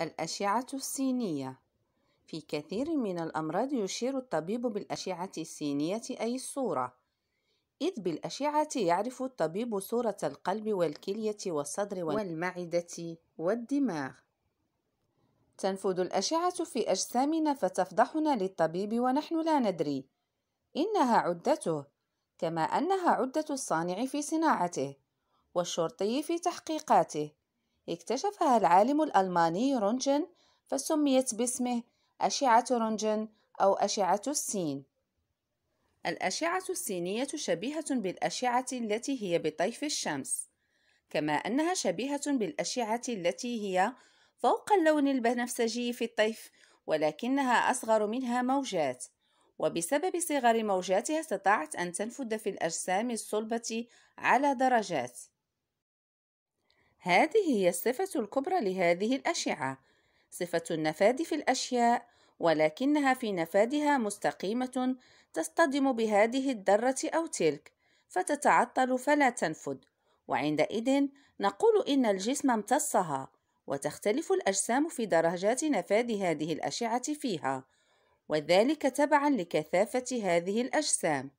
الأشعة السينية في كثير من الأمراض يشير الطبيب بالأشعة السينية أي الصورة إذ بالأشعة يعرف الطبيب صورة القلب والكلية والصدر والمعدة والدماغ تنفذ الأشعة في أجسامنا فتفضحنا للطبيب ونحن لا ندري إنها عدته كما أنها عدة الصانع في صناعته والشرطي في تحقيقاته اكتشفها العالم الألماني رونجن فسميت باسمه أشعة رونجن أو أشعة السين الأشعة السينية شبيهة بالأشعة التي هي بطيف الشمس كما أنها شبيهة بالأشعة التي هي فوق اللون البنفسجي في الطيف ولكنها أصغر منها موجات وبسبب صغر موجاتها استطاعت أن تنفذ في الأجسام الصلبة على درجات هذه هي الصفة الكبرى لهذه الأشعة صفة النفاذ في الأشياء ولكنها في نفادها مستقيمة تصطدم بهذه الذرة أو تلك فتتعطل فلا تنفذ وعندئذ نقول إن الجسم امتصها وتختلف الأجسام في درجات نفاذ هذه الأشعة فيها وذلك تبعا لكثافة هذه الأجسام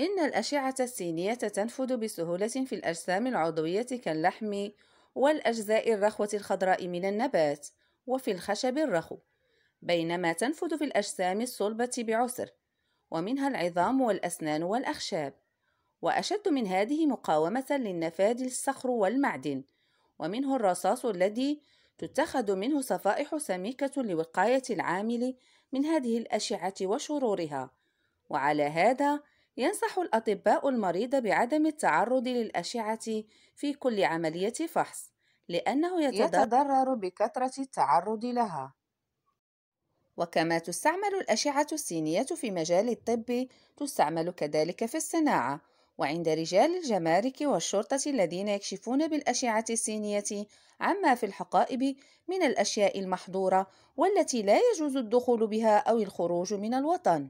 إن الأشعة السينية تنفذ بسهولة في الأجسام العضوية كاللحم والأجزاء الرخوة الخضراء من النبات وفي الخشب الرخو بينما تنفذ في الأجسام الصلبة بعسر ومنها العظام والأسنان والأخشاب وأشد من هذه مقاومة للنفاذ الصخر والمعدن ومنه الرصاص الذي تتخذ منه صفائح سميكة لوقاية العامل من هذه الأشعة وشرورها وعلى هذا ينصح الأطباء المريض بعدم التعرض للأشعة في كل عملية فحص لأنه يتضرر بكثرة التعرض لها وكما تستعمل الأشعة السينية في مجال الطب تستعمل كذلك في الصناعة وعند رجال الجمارك والشرطة الذين يكشفون بالأشعة السينية عما في الحقائب من الأشياء المحظورة والتي لا يجوز الدخول بها أو الخروج من الوطن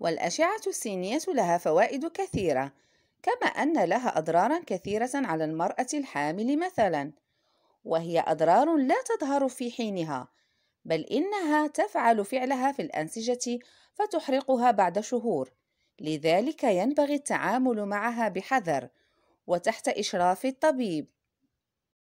والأشعة السينية لها فوائد كثيرة كما أن لها أضرارا كثيرة على المرأة الحامل مثلا وهي أضرار لا تظهر في حينها بل إنها تفعل فعلها في الأنسجة فتحرقها بعد شهور لذلك ينبغي التعامل معها بحذر وتحت إشراف الطبيب